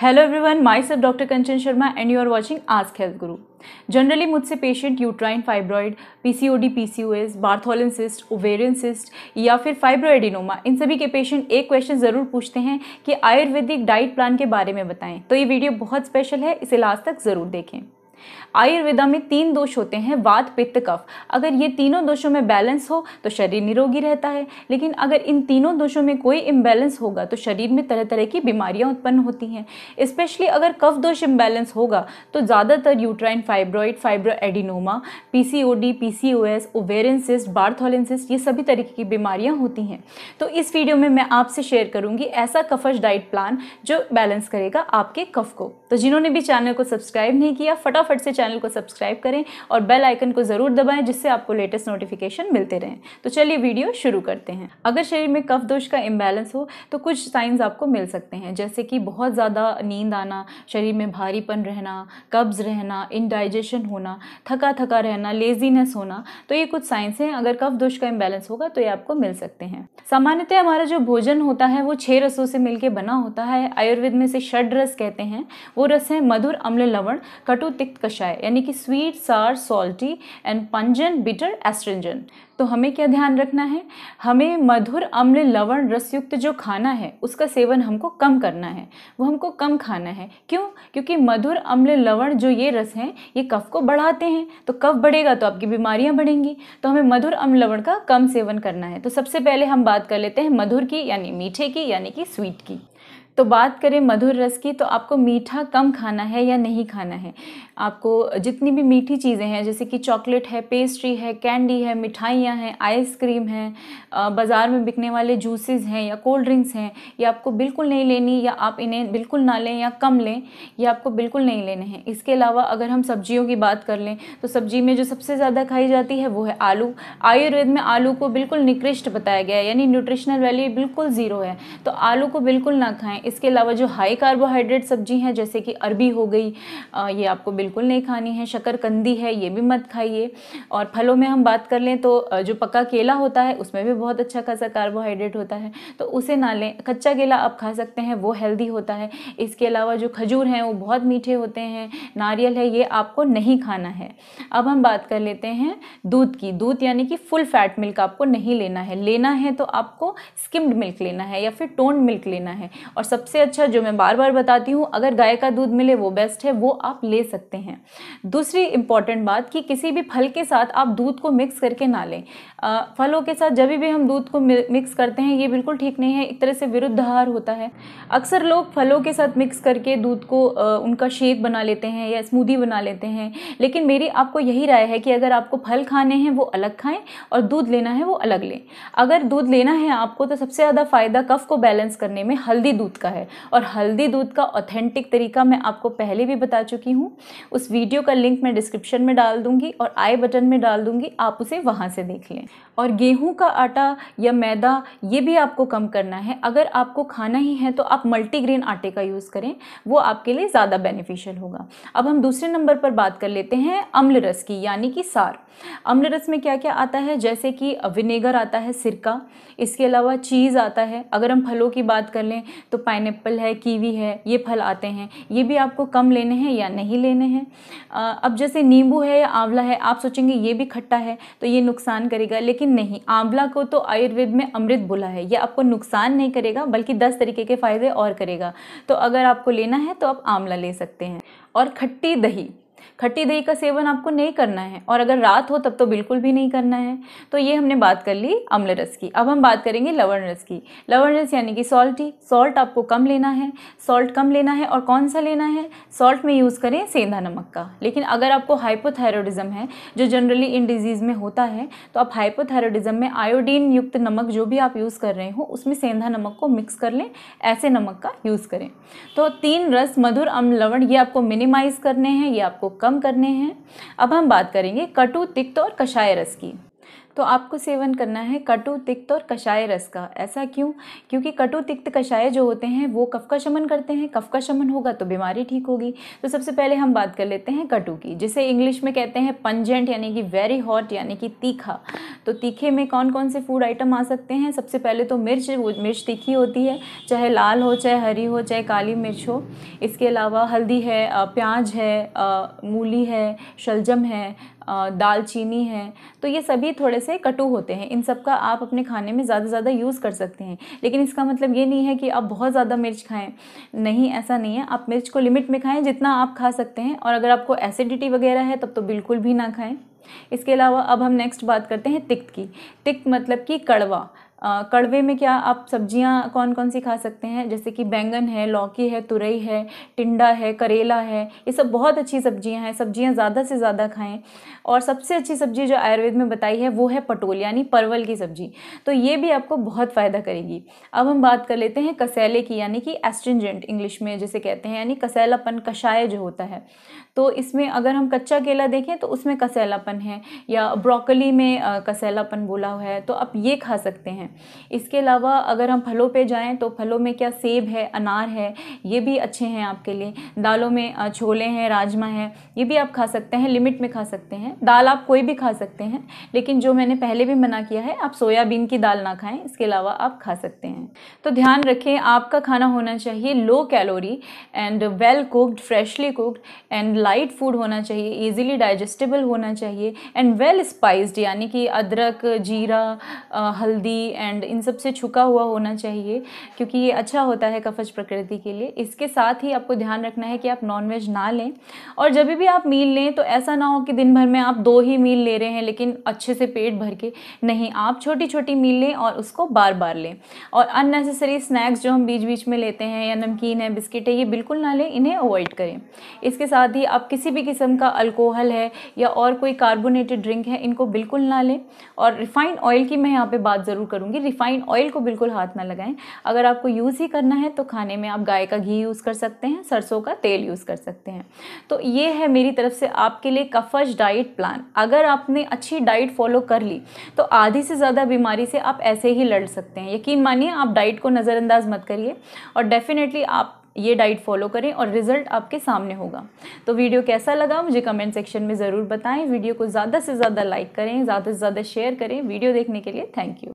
hello everyone myself doctor Kanchan Sharma and you are watching ask health guru generally मुझसे patient uterine fibroid PCOD PCOS Bartholin cyst ovarian cyst या फिर fibroadenoma इन सभी के patient एक question ज़रूर पूछते हैं कि आयुर्वेदिक डाइट प्लान के बारे में बताएं तो ये वीडियो बहुत स्पेशल है इसे लास्ट तक ज़रूर देखें आयुर्वेदा में तीन दोष होते हैं वात पित्त कफ अगर ये तीनों दोषों में बैलेंस हो तो शरीर निरोगी रहता है लेकिन अगर इन तीनों दोषों में कोई इम्बैलेंस होगा तो शरीर में तरह तरह की बीमारियां उत्पन्न होती हैं स्पेशली अगर कफ दोष इम्बैलेंस होगा तो ज़्यादातर uterine fibroid fibroadenoma PCOD C O S Bartholin cyst ये सभी तरीके की बीमारियाँ होती हैं तो इस वीडियो में मैं आपसे शेयर करूँगी ऐसा कफश डाइट प्लान जो बैलेंस करेगा आपके कफ को तो जिन्होंने भी चैनल को सब्सक्राइब नहीं किया फटाफट फटाफट से चैनल को सब्सक्राइब करें और बेल आइकन को ज़रूर दबाएं जिससे आपको लेटेस्ट नोटिफिकेशन मिलते रहें तो चलिए वीडियो शुरू करते हैं अगर शरीर में कफ दोष का इम्बैलेंस हो तो कुछ साइंस आपको मिल सकते हैं जैसे कि बहुत ज़्यादा नींद आना शरीर में भारीपन रहना कब्ज़ रहना इनडाइजेशन होना थका थका रहना लेजीनेस होना तो ये कुछ साइंस हैं अगर कफ दोष का इम्बैलेंस होगा तो ये आपको मिल सकते हैं सामान्यतः हमारा जो भोजन होता है वो छः रसों से मिलकर बना होता है आयुर्वेद में से षड रस कहते हैं वो रस है मधुर अम्ल लवण कटु तिक्त कषाय यानी कि sweet sour salty and pungent bitter astringent तो हमें क्या ध्यान रखना है हमें मधुर अम्ल लवण रसयुक्त जो खाना है उसका सेवन हमको कम करना है वो हमको कम खाना है क्यों क्योंकि मधुर अम्ल लवण जो ये रस हैं ये कफ को बढ़ाते हैं तो कफ बढ़ेगा तो आपकी बीमारियां बढ़ेंगी तो हमें मधुर अम्ल लवण का कम सेवन करना है तो सबसे पहले हम बात कर लेते हैं मधुर की यानी मीठे की यानी कि स्वीट की तो बात करें मधुर रस की तो आपको मीठा कम खाना है या नहीं खाना है आपको जितनी भी मीठी चीज़ें हैं जैसे कि चॉकलेट है पेस्ट्री है कैंडी है मिठाइयाँ हैं आइसक्रीम है बाज़ार में बिकने वाले जूसेस हैं या कोल्ड ड्रिंक्स हैं ये आपको बिल्कुल नहीं लेनी या आप इन्हें बिल्कुल ना लें या कम लें ये आपको बिल्कुल नहीं लेने हैं इसके अलावा अगर हम सब्जियों की बात कर लें तो सब्जी में जो सबसे ज़्यादा खाई जाती है वो है आलू आयुर्वेद में आलू को बिल्कुल निकृष्ट बताया गया है यानी न्यूट्रिशनल वैल्यू बिल्कुल ज़ीरो है तो आलू को बिल्कुल ना खाएँ इसके अलावा जो हाई कार्बोहाइड्रेट सब्जी हैं जैसे कि अरबी हो गई ये आपको बिल्कुल नहीं खानी है शकरकंदी है ये भी मत खाइए और फलों में हम बात कर लें तो जो पक्का केला होता है उसमें भी बहुत अच्छा खासा कार्बोहाइड्रेट होता है तो उसे ना लें कच्चा केला आप खा सकते हैं वो हेल्दी होता है इसके अलावा जो खजूर हैं वो बहुत मीठे होते हैं नारियल है ये आपको नहीं खाना है अब हम बात कर लेते हैं दूध की दूध यानी कि फुल फैट मिल्क आपको नहीं लेना है लेना है तो आपको स्किम्ड मिल्क लेना है या फिर टोन्ड मिल्क लेना है और सब सबसे अच्छा जो मैं बार बार बताती हूँ अगर गाय का दूध मिले वो बेस्ट है वो आप ले सकते हैं दूसरी इंपॉर्टेंट बात कि किसी भी फल के साथ आप दूध को मिक्स करके ना लें फलों के साथ जब भी हम दूध को मिक्स करते हैं ये बिल्कुल ठीक नहीं है एक तरह से विरुद्ध आहार होता है अक्सर लोग फलों के साथ मिक्स करके दूध को उनका शेक बना लेते हैं या स्मूदी बना लेते हैं लेकिन मेरी आपको यही राय है कि अगर आपको फल खाने हैं वो अलग खाएँ और दूध लेना है वो अलग लें अगर दूध लेना है आपको तो सबसे ज़्यादा फ़ायदा कफ को बैलेंस करने में हल्दी दूध का का है और हल्दी दूध का ऑथेंटिक तरीका मैं आपको पहले भी बता चुकी हूँ उस वीडियो का लिंक मैं डिस्क्रिप्शन में डाल दूँगी और आई बटन में डाल दूँगी आप उसे वहाँ से देख लें और गेहूँ का आटा या मैदा ये भी आपको कम करना है अगर आपको खाना ही है तो आप मल्टीग्रेन आटे का यूज़ करें वो आपके लिए ज़्यादा बेनिफिशियल होगा अब हम दूसरे नंबर पर बात कर लेते हैं अम्ल रस की यानी कि सार अम्ल रस में क्या क्या आता है जैसे कि विनेगर आता है सिरका इसके अलावा चीज़ आता है अगर हम फलों की बात कर लें तो पाइनएप्पल है कीवी है ये फल आते हैं ये भी आपको कम लेने हैं या नहीं लेने हैं अब जैसे नींबू है या आंवला है आप सोचेंगे ये भी खट्टा है तो ये नुकसान करेगा लेकिन नहीं आंवला को तो आयुर्वेद में अमृत बोला है ये आपको नुकसान नहीं करेगा बल्कि दस तरीके के फ़ायदे और करेगा तो अगर आपको लेना है तो आप आंवला ले सकते हैं और खट्टी दही खट्टी दही का सेवन आपको नहीं करना है और अगर रात हो तब तो बिल्कुल भी नहीं करना है तो ये हमने बात कर ली अम्ल रस की अब हम बात करेंगे लवण रस की लवण रस यानी कि सॉल्टी सॉल्ट आपको कम लेना है सॉल्ट कम लेना है और कौन सा लेना है सॉल्ट में यूज़ करें सेंधा नमक का लेकिन अगर आपको हाइपोथायरोडिज़म है जो जनरली इन डिजीज़ में होता है तो आप हाइपोथायरोडिज़म में आयोडीन युक्त नमक जो भी आप यूज़ कर रहे हो उसमें सेंधा नमक को मिक्स कर लें ऐसे नमक का यूज़ करें तो तीन रस मधुर अम्ल लवण ये आपको मिनिमाइज़ करने हैं ये आपको कम करने हैं अब हम बात करेंगे कटु तिक्त और कषाय रस की तो आपको सेवन करना है कटु तिक्त और कषाय रस का ऐसा क्यों क्योंकि कटु तिक्त कषाय जो होते हैं वो कफ का शमन करते हैं कफ का शमन होगा तो बीमारी ठीक होगी तो सबसे पहले हम बात कर लेते हैं कटु की जिसे इंग्लिश में कहते हैं पंजेंट यानी कि वेरी हॉट यानी कि तीखा तो तीखे में कौन कौन से फूड आइटम आ सकते हैं सबसे पहले तो मिर्च मिर्च तीखी होती है चाहे लाल हो चाहे हरी हो चाहे काली मिर्च हो इसके अलावा हल्दी है प्याज है मूली है शलजम है दालचीनी है तो ये सभी थोड़े से कटु होते हैं इन सब का आप अपने खाने में ज़्यादा से ज़्यादा यूज़ कर सकते हैं लेकिन इसका मतलब ये नहीं है कि आप बहुत ज़्यादा मिर्च खाएं नहीं ऐसा नहीं है आप मिर्च को लिमिट में खाएं जितना आप खा सकते हैं और अगर आपको एसिडिटी वगैरह है तब तो बिल्कुल भी ना खाएं इसके अलावा अब हम नेक्स्ट बात करते हैं तिक्त की तिक्त मतलब कि कड़वा कड़वे में क्या आप सब्जियां कौन कौन सी खा सकते हैं जैसे कि बैंगन है लौकी है तुरई है टिंडा है करेला है ये सब बहुत अच्छी सब्जियां हैं सब्जियां ज़्यादा से ज़्यादा खाएं और सबसे अच्छी सब्जी जो आयुर्वेद में बताई है वो है पटोल यानी परवल की सब्जी तो ये भी आपको बहुत फ़ायदा करेगी अब हम बात कर लेते हैं कसैले की यानी कि एस्ट्रिंजेंट इंग्लिश में जैसे कहते हैं यानी कसैलापन कषाय जो होता है तो इसमें अगर हम कच्चा केला देखें तो उसमें कसैलापन है या ब्रोकली में कसैलापन बोला हुआ है तो आप ये खा सकते हैं हैं इसके अलावा अगर हम फलों पे जाएं तो फलों में क्या सेब है अनार है ये भी अच्छे हैं आपके लिए दालों में छोले हैं राजमा है ये भी आप खा सकते हैं लिमिट में खा सकते हैं दाल आप कोई भी खा सकते हैं लेकिन जो मैंने पहले भी मना किया है आप सोयाबीन की दाल ना खाएँ इसके अलावा आप खा सकते हैं तो ध्यान रखें आपका खाना होना चाहिए low calorie and well cooked freshly cooked and light food होना चाहिए ईजिली डाइजेस्टेबल होना चाहिए एंड वेल स्पाइस्ड यानी कि अदरक जीरा हल्दी एंड इन सब से छुका हुआ होना चाहिए क्योंकि ये अच्छा होता है कफज प्रकृति के लिए इसके साथ ही आपको ध्यान रखना है कि आप नॉनवेज ना लें और जब भी आप मील लें तो ऐसा ना हो कि दिन भर में आप दो ही मील ले रहे हैं लेकिन अच्छे से पेट भर के नहीं आप छोटी छोटी मील लें और उसको बार बार लें और अननेसेसरी स्नैक्स जो हम बीच बीच में लेते हैं या नमकीन है बिस्किट है ये बिल्कुल ना लें इन्हें अवॉइड करें इसके साथ ही आप किसी भी किस्म का अल्कोहल है या और कोई कार्बोनेटेड ड्रिंक है इनको बिल्कुल ना लें और रिफाइंड ऑयल की मैं यहाँ पर बात ज़रूर करूँगी करूँगी रिफाइंड ऑयल को बिल्कुल हाथ ना लगाएं अगर आपको यूज़ ही करना है तो खाने में आप गाय का घी यूज़ कर सकते हैं सरसों का तेल यूज़ कर सकते हैं तो ये है मेरी तरफ से आपके लिए कफज डाइट प्लान अगर आपने अच्छी डाइट फॉलो कर ली तो आधी से ज़्यादा बीमारी से आप ऐसे ही लड़ सकते हैं यकीन मानिए आप डाइट को नज़रअंदाज मत करिए और डेफिनेटली आप ये डाइट फॉलो करें और रिज़ल्ट आपके सामने होगा तो वीडियो कैसा लगा मुझे कमेंट सेक्शन में ज़रूर बताएं वीडियो को ज़्यादा से ज़्यादा लाइक करें ज़्यादा से ज़्यादा शेयर करें वीडियो देखने के लिए थैंक यू